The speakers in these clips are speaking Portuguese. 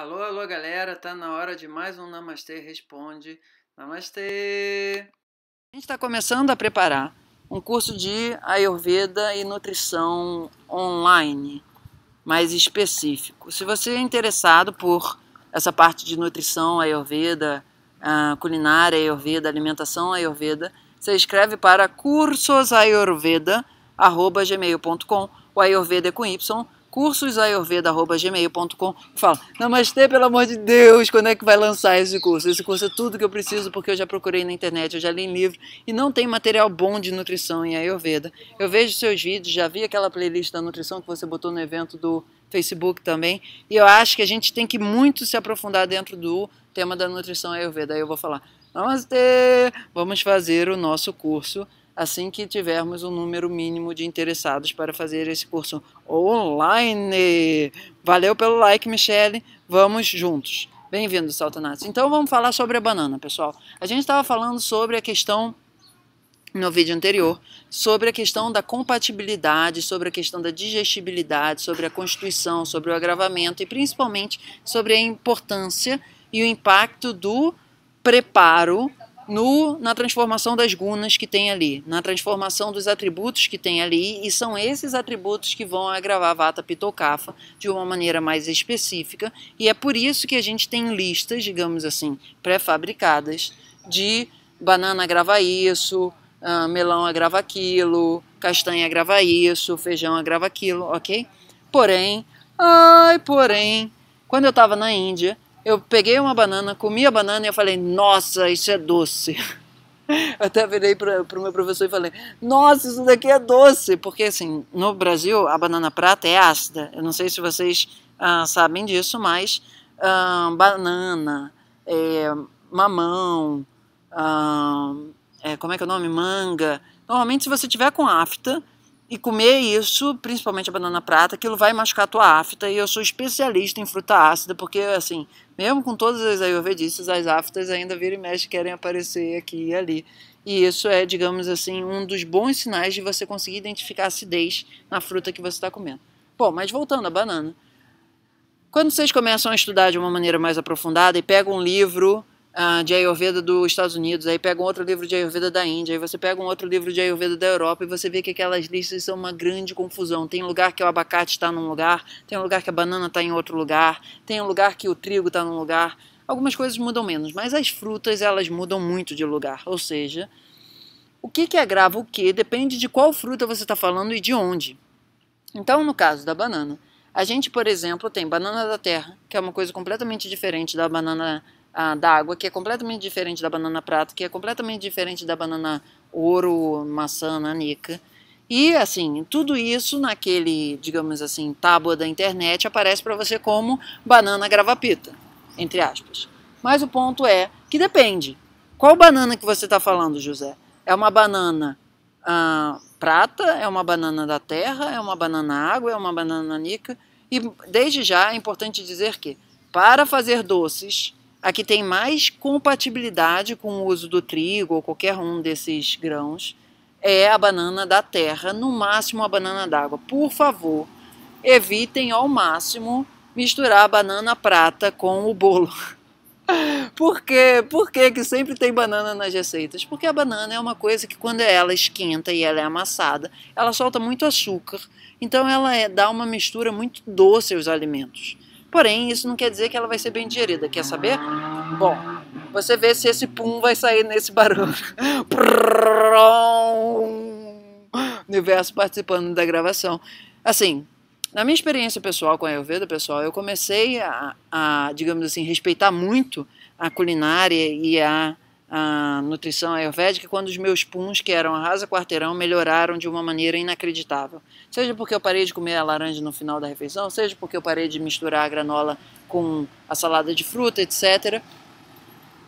Alô, alô, galera, tá na hora de mais um Namastê Responde. Namastê! A gente está começando a preparar um curso de Ayurveda e nutrição online, mais específico. Se você é interessado por essa parte de nutrição Ayurveda, ah, culinária Ayurveda, alimentação Ayurveda, você escreve para cursosayurveda.com. o Ayurveda é com Y, cursosayurveda.gmail.com fala, namastê, pelo amor de Deus, quando é que vai lançar esse curso? Esse curso é tudo que eu preciso porque eu já procurei na internet, eu já li em livro e não tem material bom de nutrição em Ayurveda. Eu vejo seus vídeos, já vi aquela playlist da nutrição que você botou no evento do Facebook também, e eu acho que a gente tem que muito se aprofundar dentro do tema da nutrição Ayurveda. Aí eu vou falar, namastê, vamos fazer o nosso curso assim que tivermos um número mínimo de interessados para fazer esse curso online. Valeu pelo like, Michele. Vamos juntos. Bem-vindo, Saltonatos. Então vamos falar sobre a banana, pessoal. A gente estava falando sobre a questão no vídeo anterior sobre a questão da compatibilidade, sobre a questão da digestibilidade, sobre a constituição, sobre o agravamento e principalmente sobre a importância e o impacto do preparo no, na transformação das gunas que tem ali, na transformação dos atributos que tem ali, e são esses atributos que vão agravar a vata pitocafa de uma maneira mais específica, e é por isso que a gente tem listas, digamos assim, pré-fabricadas de banana agrava isso, ah, melão agrava aquilo, castanha agrava isso, feijão agrava aquilo, ok? Porém, ai, porém, quando eu estava na Índia, eu peguei uma banana, comi a banana e eu falei, nossa, isso é doce. Eu até virei para o meu professor e falei, nossa, isso daqui é doce. Porque, assim, no Brasil, a banana prata é ácida. Eu não sei se vocês ah, sabem disso, mas ah, banana, é, mamão, ah, é, como é que é o nome? Manga. Normalmente, se você tiver com afta, e comer isso, principalmente a banana prata, aquilo vai machucar a tua afta. E eu sou especialista em fruta ácida, porque, assim, mesmo com todas as ayurvedistas, as aftas ainda vira e mexe querem aparecer aqui e ali. E isso é, digamos assim, um dos bons sinais de você conseguir identificar a acidez na fruta que você está comendo. Bom, mas voltando à banana. Quando vocês começam a estudar de uma maneira mais aprofundada e pegam um livro de Ayurveda dos Estados Unidos, aí pega um outro livro de Ayurveda da Índia, aí você pega um outro livro de Ayurveda da Europa e você vê que aquelas listas são uma grande confusão. Tem lugar que o abacate está num lugar, tem lugar que a banana está em outro lugar, tem lugar que o trigo está num lugar. Algumas coisas mudam menos, mas as frutas elas mudam muito de lugar. Ou seja, o que, que agrava o que depende de qual fruta você está falando e de onde. Então, no caso da banana, a gente, por exemplo, tem banana da terra, que é uma coisa completamente diferente da banana ah, da água, que é completamente diferente da banana prata, que é completamente diferente da banana ouro, maçã, nanica. E assim, tudo isso naquele, digamos assim, tábua da internet aparece para você como banana gravapita, entre aspas. Mas o ponto é que depende. Qual banana que você está falando, José? É uma banana ah, prata? É uma banana da terra? É uma banana água? É uma banana nica? E desde já é importante dizer que para fazer doces a que tem mais compatibilidade com o uso do trigo ou qualquer um desses grãos é a banana da terra, no máximo a banana d'água. Por favor, evitem ao máximo misturar a banana prata com o bolo. Por quê? Por quê que sempre tem banana nas receitas? Porque a banana é uma coisa que quando ela esquenta e ela é amassada, ela solta muito açúcar. Então ela é, dá uma mistura muito doce aos alimentos. Porém, isso não quer dizer que ela vai ser bem digerida. Quer saber? Bom, você vê se esse pum vai sair nesse barulho. Universo participando da gravação. Assim, na minha experiência pessoal com a Ayurveda, pessoal, eu comecei a, a digamos assim, respeitar muito a culinária e a a nutrição ayurvédica quando os meus puns, que eram rasa quarteirão melhoraram de uma maneira inacreditável. Seja porque eu parei de comer a laranja no final da refeição, seja porque eu parei de misturar a granola com a salada de fruta, etc.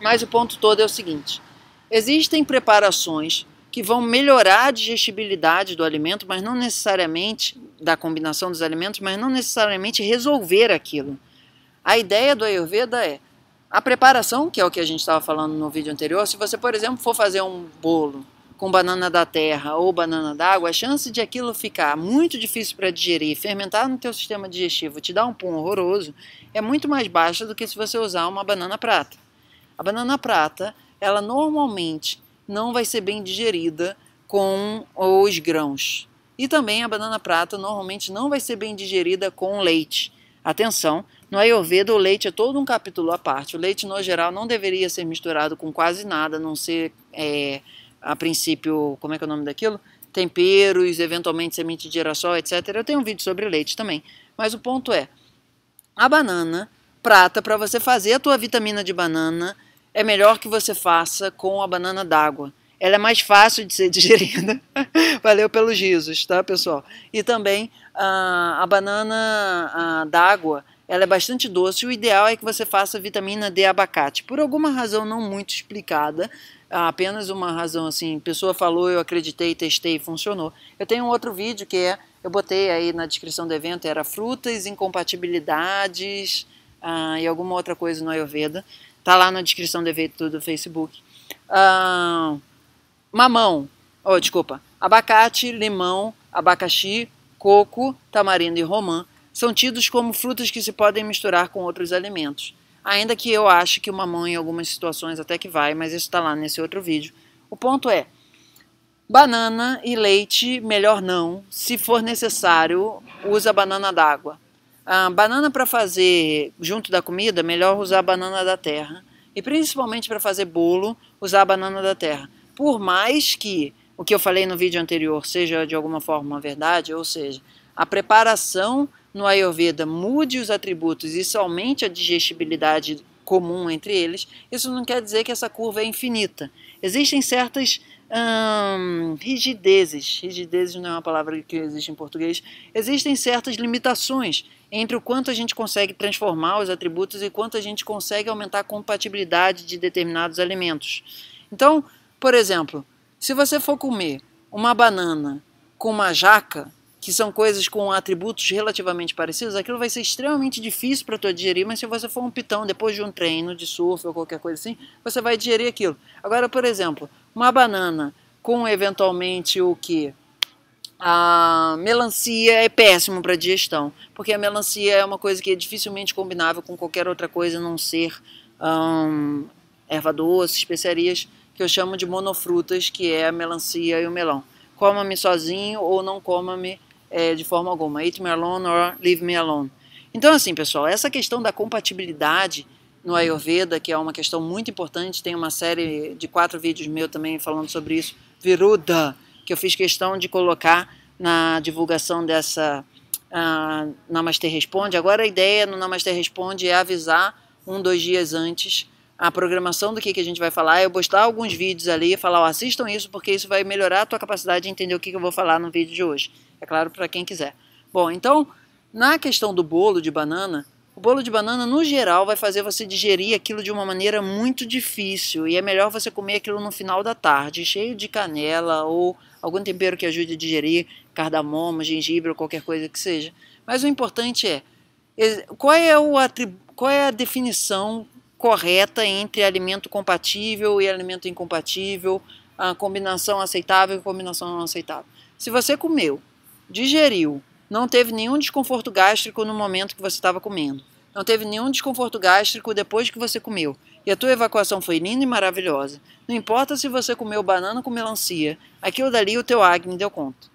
Mas o ponto todo é o seguinte: existem preparações que vão melhorar a digestibilidade do alimento, mas não necessariamente da combinação dos alimentos, mas não necessariamente resolver aquilo. A ideia do Ayurveda é a preparação, que é o que a gente estava falando no vídeo anterior, se você, por exemplo, for fazer um bolo com banana da terra ou banana d'água, a chance de aquilo ficar muito difícil para digerir, fermentar no teu sistema digestivo, te dar um pum horroroso, é muito mais baixa do que se você usar uma banana prata. A banana prata, ela normalmente não vai ser bem digerida com os grãos. E também a banana prata normalmente não vai ser bem digerida com leite. Atenção, no Ayurveda, o leite é todo um capítulo à parte. O leite, no geral, não deveria ser misturado com quase nada, a não ser, é, a princípio, como é que é o nome daquilo? Temperos, eventualmente semente de girassol, etc. Eu tenho um vídeo sobre leite também. Mas o ponto é, a banana prata, para você fazer a tua vitamina de banana, é melhor que você faça com a banana d'água. Ela é mais fácil de ser digerida. Valeu pelos risos, tá, pessoal? E também a, ah, a banana ah, d'água ela é bastante doce. O ideal é que você faça vitamina D abacate. Por alguma razão não muito explicada, ah, apenas uma razão assim, pessoa falou, eu acreditei, testei, funcionou. Eu tenho um outro vídeo que é, eu botei aí na descrição do evento, era frutas, incompatibilidades ah, e alguma outra coisa no Ayurveda. Tá lá na descrição do evento do Facebook. Ah, mamão, oh, desculpa, abacate, limão, abacaxi, coco, tamarindo e romã são tidos como frutas que se podem misturar com outros alimentos. Ainda que eu ache que o mamão em algumas situações até que vai, mas isso está lá nesse outro vídeo. O ponto é, banana e leite, melhor não. Se for necessário, usa banana d'água. Ah, banana para fazer junto da comida, melhor usar banana da terra. E principalmente para fazer bolo, usar banana da terra. Por mais que o que eu falei no vídeo anterior seja de alguma forma verdade, ou seja, a preparação no Ayurveda, mude os atributos e somente a digestibilidade comum entre eles, isso não quer dizer que essa curva é infinita. Existem certas hum, rigidezes, rigidezes não é uma palavra que existe em português, existem certas limitações entre o quanto a gente consegue transformar os atributos e quanto a gente consegue aumentar a compatibilidade de determinados alimentos. Então, por exemplo, se você for comer uma banana com uma jaca, que são coisas com atributos relativamente parecidos, aquilo vai ser extremamente difícil para tu digerir, mas se você for um pitão depois de um treino de surf ou qualquer coisa assim, você vai digerir aquilo. Agora, por exemplo, uma banana com eventualmente o que? A melancia é péssimo para digestão, porque a melancia é uma coisa que é dificilmente combinável com qualquer outra coisa, a não ser hum, erva doce, especiarias, que eu chamo de monofrutas, que é a melancia e o melão coma-me sozinho ou não coma-me é, de forma alguma. Eat me alone or leave me alone. Então, assim, pessoal, essa questão da compatibilidade no Ayurveda, que é uma questão muito importante, tem uma série de quatro vídeos meu também falando sobre isso, Viruda, que eu fiz questão de colocar na divulgação dessa uh, Namaste Responde. Agora a ideia no Namaste Responde é avisar um, dois dias antes a programação do que, que a gente vai falar, eu postar alguns vídeos ali e falar, assistam isso porque isso vai melhorar a tua capacidade de entender o que, que eu vou falar no vídeo de hoje. É claro para quem quiser. Bom, então, na questão do bolo de banana, o bolo de banana, no geral, vai fazer você digerir aquilo de uma maneira muito difícil e é melhor você comer aquilo no final da tarde, cheio de canela ou algum tempero que ajude a digerir, cardamomo, gengibre ou qualquer coisa que seja. Mas o importante é qual é, o qual é a definição correta entre alimento compatível e alimento incompatível, a combinação aceitável e combinação não aceitável. Se você comeu digeriu, não teve nenhum desconforto gástrico no momento que você estava comendo, não teve nenhum desconforto gástrico depois que você comeu, e a tua evacuação foi linda e maravilhosa. Não importa se você comeu banana com melancia, aquilo dali o teu acne deu conta.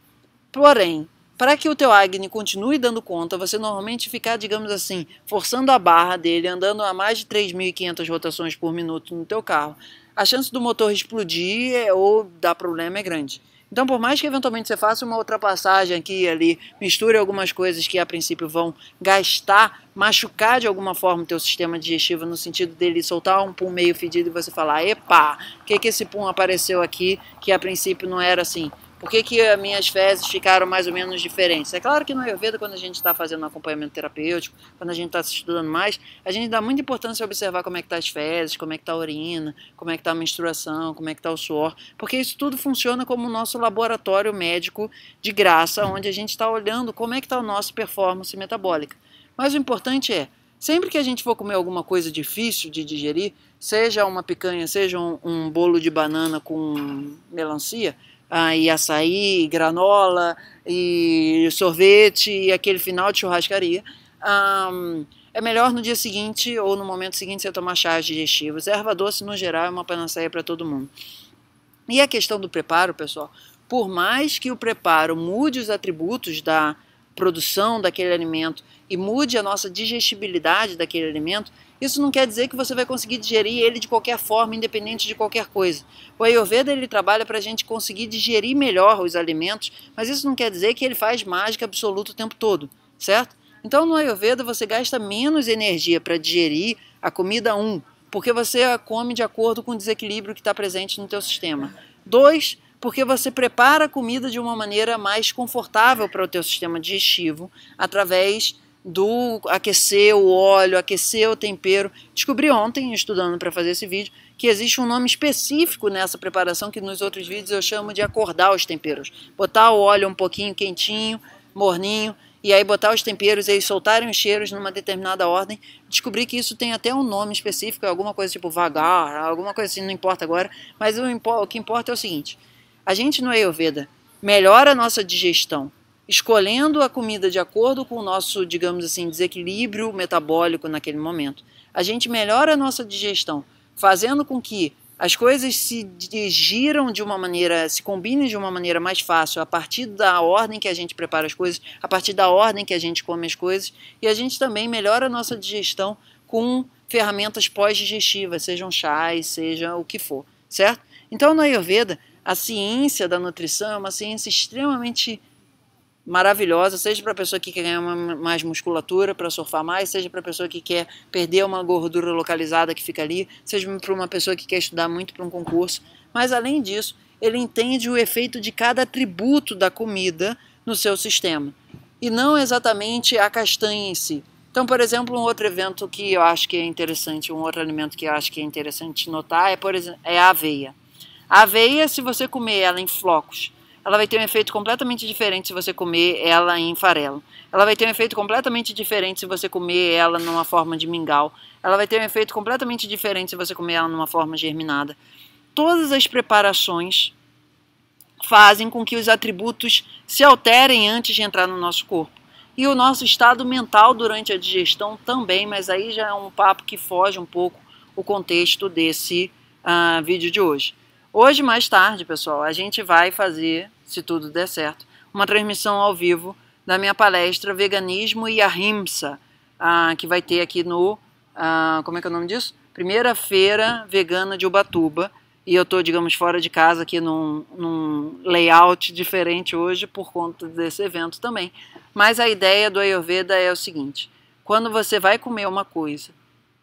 Porém, para que o teu acne continue dando conta, você normalmente ficar, digamos assim, forçando a barra dele, andando a mais de 3.500 rotações por minuto no teu carro, a chance do motor explodir é, ou dar problema é grande. Então, por mais que eventualmente você faça uma ultrapassagem aqui e ali, misture algumas coisas que a princípio vão gastar, machucar de alguma forma o teu sistema digestivo no sentido dele soltar um pum meio fedido e você falar, epa, o que que esse pum apareceu aqui que a princípio não era assim? Por que, que minhas fezes ficaram mais ou menos diferentes? É claro que no Ayurveda, quando a gente está fazendo um acompanhamento terapêutico, quando a gente está se estudando mais, a gente dá muita importância a observar como é que está as fezes, como é que está a urina, como é que está a menstruação, como é que está o suor, porque isso tudo funciona como o nosso laboratório médico de graça, onde a gente está olhando como é que está o nosso performance metabólica. Mas o importante é, sempre que a gente for comer alguma coisa difícil de digerir, seja uma picanha, seja um, um bolo de banana com melancia, ah, e açaí, e granola, e sorvete, e aquele final de churrascaria. Um, é melhor no dia seguinte ou no momento seguinte você tomar chás digestivos. erva doce, no geral, é uma panaceia para todo mundo. E a questão do preparo, pessoal, por mais que o preparo mude os atributos da produção daquele alimento e mude a nossa digestibilidade daquele alimento, isso não quer dizer que você vai conseguir digerir ele de qualquer forma, independente de qualquer coisa. O Ayurveda ele trabalha para a gente conseguir digerir melhor os alimentos, mas isso não quer dizer que ele faz mágica absoluta o tempo todo, certo? Então no Ayurveda você gasta menos energia para digerir a comida 1, um, porque você a come de acordo com o desequilíbrio que está presente no teu sistema. 2, porque você prepara a comida de uma maneira mais confortável para o teu sistema digestivo através do aquecer o óleo, aquecer o tempero. Descobri ontem, estudando para fazer esse vídeo, que existe um nome específico nessa preparação que nos outros vídeos eu chamo de acordar os temperos. Botar o óleo um pouquinho quentinho, morninho, e aí botar os temperos e aí soltarem os cheiros numa determinada ordem. Descobri que isso tem até um nome específico, é alguma coisa tipo vagar, alguma coisa assim, não importa agora. Mas o, o que importa é o seguinte, a gente no Ayurveda melhora a nossa digestão, escolhendo a comida de acordo com o nosso, digamos assim, desequilíbrio metabólico naquele momento. A gente melhora a nossa digestão, fazendo com que as coisas se digiram de uma maneira, se combinem de uma maneira mais fácil, a partir da ordem que a gente prepara as coisas, a partir da ordem que a gente come as coisas, e a gente também melhora a nossa digestão com ferramentas pós-digestivas, sejam chás, seja o que for, certo? Então, na Ayurveda, a ciência da nutrição é uma ciência extremamente maravilhosa, seja para a pessoa que quer ganhar mais musculatura para surfar mais, seja para a pessoa que quer perder uma gordura localizada que fica ali, seja para uma pessoa que quer estudar muito para um concurso. Mas além disso, ele entende o efeito de cada atributo da comida no seu sistema e não exatamente a castanha em si. Então, por exemplo, um outro evento que eu acho que é interessante, um outro alimento que eu acho que é interessante notar é, por exemplo, é a aveia. A aveia, se você comer ela em flocos ela vai ter um efeito completamente diferente se você comer ela em farelo. Ela vai ter um efeito completamente diferente se você comer ela numa forma de mingau. Ela vai ter um efeito completamente diferente se você comer ela numa forma germinada. Todas as preparações fazem com que os atributos se alterem antes de entrar no nosso corpo. E o nosso estado mental durante a digestão também, mas aí já é um papo que foge um pouco o contexto desse uh, vídeo de hoje. Hoje, mais tarde, pessoal, a gente vai fazer, se tudo der certo, uma transmissão ao vivo da minha palestra Veganismo e Ahimsa, ah, que vai ter aqui no. Ah, como é que é o nome disso? Primeira Feira Vegana de Ubatuba. E eu estou, digamos, fora de casa aqui num, num layout diferente hoje por conta desse evento também. Mas a ideia do Ayurveda é o seguinte: quando você vai comer uma coisa,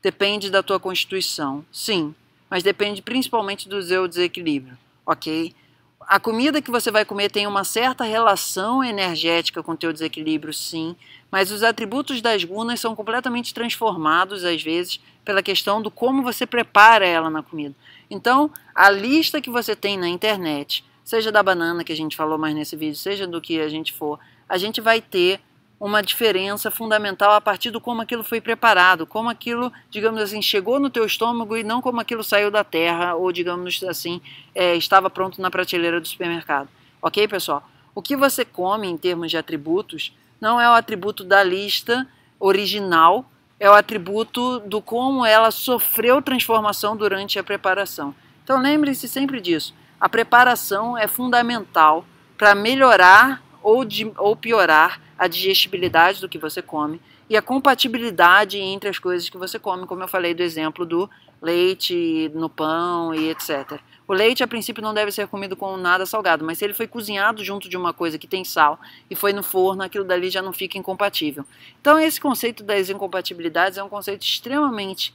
depende da tua constituição. Sim, mas depende principalmente do seu desequilíbrio, ok? A comida que você vai comer tem uma certa relação energética com o teu desequilíbrio, sim, mas os atributos das gunas são completamente transformados, às vezes, pela questão do como você prepara ela na comida. Então, a lista que você tem na internet, seja da banana que a gente falou mais nesse vídeo, seja do que a gente for, a gente vai ter uma diferença fundamental a partir do como aquilo foi preparado, como aquilo, digamos assim, chegou no teu estômago e não como aquilo saiu da terra ou, digamos assim, é, estava pronto na prateleira do supermercado. Ok, pessoal? O que você come em termos de atributos não é o atributo da lista original, é o atributo do como ela sofreu transformação durante a preparação. Então lembre-se sempre disso. A preparação é fundamental para melhorar ou, de, ou piorar a digestibilidade do que você come e a compatibilidade entre as coisas que você come, como eu falei do exemplo do leite no pão e etc. O leite, a princípio, não deve ser comido com nada salgado, mas se ele foi cozinhado junto de uma coisa que tem sal e foi no forno, aquilo dali já não fica incompatível. Então, esse conceito das incompatibilidades é um conceito extremamente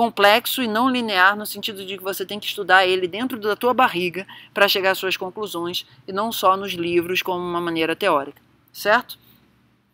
complexo e não linear no sentido de que você tem que estudar ele dentro da tua barriga para chegar às suas conclusões e não só nos livros como uma maneira teórica, certo?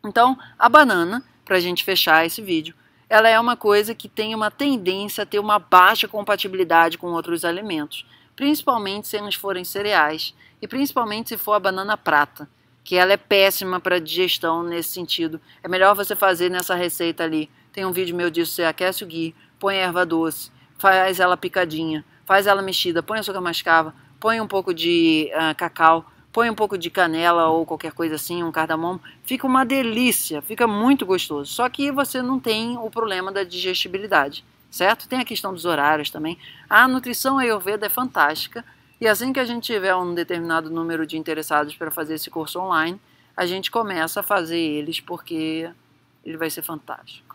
Então, a banana, para a gente fechar esse vídeo, ela é uma coisa que tem uma tendência a ter uma baixa compatibilidade com outros alimentos, principalmente se eles forem cereais e principalmente se for a banana prata, que ela é péssima para digestão nesse sentido. É melhor você fazer nessa receita ali. Tem um vídeo meu disso, você aquece o guia põe erva doce, faz ela picadinha, faz ela mexida, põe açúcar mascavo, põe um pouco de uh, cacau, põe um pouco de canela ou qualquer coisa assim, um cardamomo, fica uma delícia, fica muito gostoso. Só que você não tem o problema da digestibilidade, certo? Tem a questão dos horários também. A nutrição ayurveda é fantástica e assim que a gente tiver um determinado número de interessados para fazer esse curso online, a gente começa a fazer eles porque ele vai ser fantástico.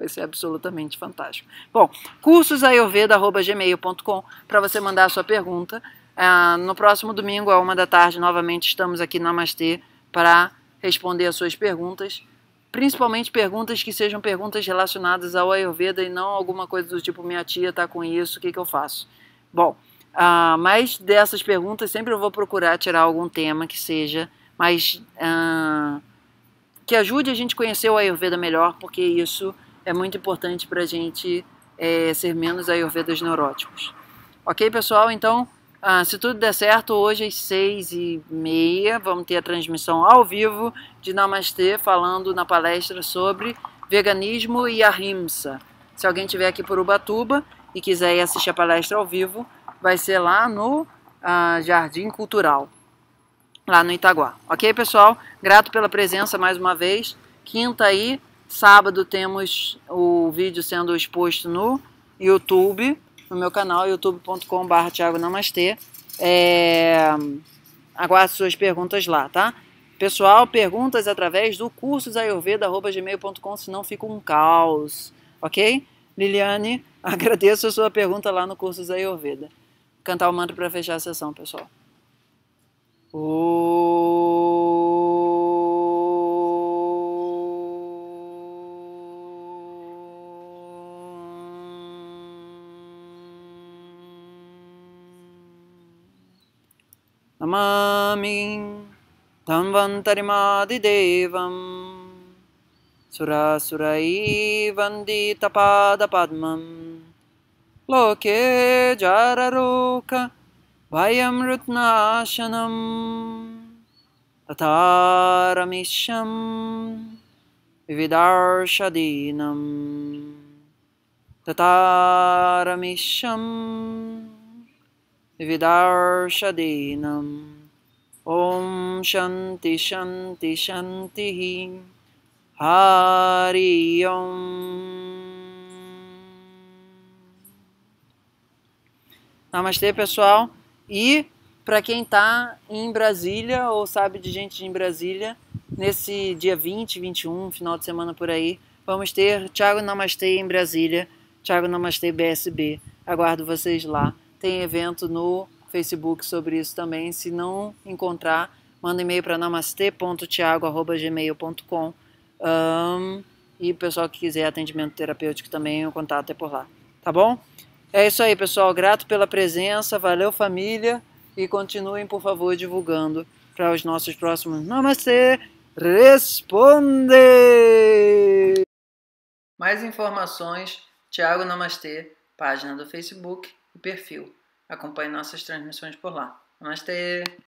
Vai ser absolutamente fantástico. Bom, cursosayurveda.gmail.com para você mandar a sua pergunta. Ah, no próximo domingo, à uma da tarde, novamente estamos aqui na Namastê para responder as suas perguntas principalmente perguntas que sejam perguntas relacionadas ao Ayurveda e não alguma coisa do tipo minha tia está com isso, o que, que eu faço? Bom, uh, ah, mas dessas perguntas sempre eu vou procurar tirar algum tema que seja mais uh, que ajude a gente conhecer o Ayurveda melhor, porque isso é muito importante para a gente é, ser menos ayurvedas neuróticos. Ok, pessoal? Então, ah, se tudo der certo, hoje às seis e meia vamos ter a transmissão ao vivo de Namastê falando na palestra sobre veganismo e ahimsa. Se alguém tiver aqui por Ubatuba e quiser ir assistir a palestra ao vivo, vai ser lá no ah, Jardim Cultural, lá no Itaguá. Ok, pessoal? Grato pela presença mais uma vez. Quinta aí, Sábado temos o vídeo sendo exposto no YouTube, no meu canal youtube.com.br É... Aguardo suas perguntas lá, tá? Pessoal, perguntas através do cursos ayurveda.gmail.com, senão fica um caos, ok? Liliane, agradeço a sua pergunta lá no cursos Ayurveda. Vou cantar o mantra para fechar a sessão, pessoal. Oh. नमामि धन्वन्तरिमादिदेवं सुरासुरैवन्दितपादपद्मं लोके जाररोक भयं रुत्नाशनं तथा रमिष्यं विविदार्षदीनं तथा रमिष्यम् Vidarshadinam. Om Shanti Shanti Shanti Hari Om. Namastê, pessoal. E para quem está em Brasília ou sabe de gente em Brasília, nesse dia 20, 21, final de semana por aí, vamos ter Thiago Namastê em Brasília, Thiago Namastê BSB. Aguardo vocês lá. Tem evento no Facebook sobre isso também. Se não encontrar, manda e-mail para namastê.tiago.gmail.com um, e o pessoal que quiser atendimento terapêutico também, o contato é por lá. Tá bom? É isso aí, pessoal. Grato pela presença. Valeu, família. E continuem, por favor, divulgando para os nossos próximos Namastê Responde! Mais informações, Tiago Namastê, página do Facebook o perfil. Acompanhe nossas transmissões por lá. Namastê!